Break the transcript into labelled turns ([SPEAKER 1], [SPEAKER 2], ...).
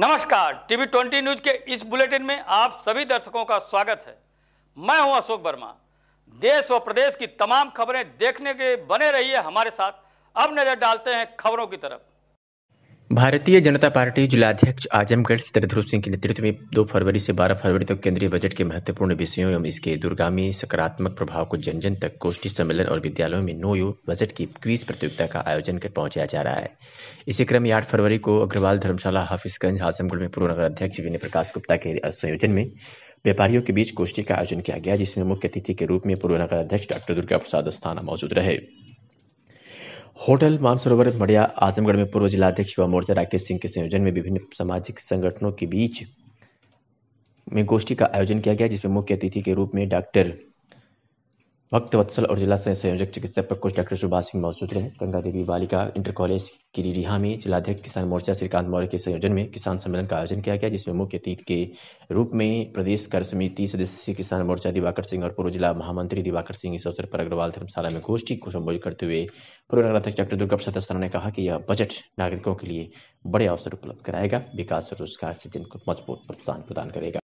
[SPEAKER 1] नमस्कार TV twenty news के इस बुलेटिन में आप सभी दर्शकों का स्वागत है मैं हूं अशोक वर्मा देश और प्रदेश की तमाम खबरें देखने के बने रहिए हमारे साथ अब नजर डालते हैं खबरों की तरफ
[SPEAKER 2] भारतीय जनता पार्टी जिलाध्यक्ष आजमगढ़ चित्रध्रुव सिंह के नेतृत्व में 2 फरवरी से 12 फरवरी तक केंद्रीय बजट के महत्वपूर्ण विषयों एवं इसके दुर्गामी सकारात्मक प्रभाव को जन जन तक गोष्ठी सम्मेलन और विद्यालयों में नो यू बजट की क्वीज प्रतियोगिता का आयोजन कर पहुंचाया जा रहा है इसी क्रम में आठ फरवरी को अग्रवाल धर्मशाला हाफिजगंज आजमगढ़ में पूर्व नगर अध्यक्ष विनय प्रकाश गुप्ता के संयोजन में व्यापारियों के बीच गोष्ठी का आयोजन किया गया जिसमें मुख्य अतिथि के रूप में पूर्व नगर अध्यक्ष डॉक्टर दुर्गा प्रसाद अस्थाना मौजूद रहे होटल मानसरोवर मड़िया आजमगढ़ में पूर्व जिलाध्यक्ष युवा मोर्चा राकेश सिंह के संयोजन में विभिन्न सामाजिक संगठनों के बीच में गोष्ठी का आयोजन किया गया जिसमें मुख्य अतिथि के रूप में डॉक्टर भक्त वत्सल और जिला सह संयोजक चिकित्सक प्रकोष्ठ डॉक्टर सुभाष सिंह मौजूद रहे गंगा देवी बालिका इंटर कॉलेज रिहा में जिलाध्यक्ष किसान मोर्चा श्रीकांत मौर्य के संयोजन में किसान सम्मेलन का आयोजन किया गया जिसमें मुख्य अतिथि के रूप में प्रदेश कार्य समिति सदस्य किसान मोर्चा दिवाकर सिंह और पूर्व जिला महामंत्री दिवाकर सिंह इस अवसर पर अग्रवाल धर्मशाला में गोष्ठी को संबोधित करते हुए पूर्व नगराध्यक्ष डॉक्टर दुर्गा प्रसाद अस्थाना ने कहा कि यह बजट नागरिकों के लिए बड़े अवसर उपलब्ध कराएगा विकास और रोजगार सृजन को मजबूत प्रोत्साहन प्रदान करेगा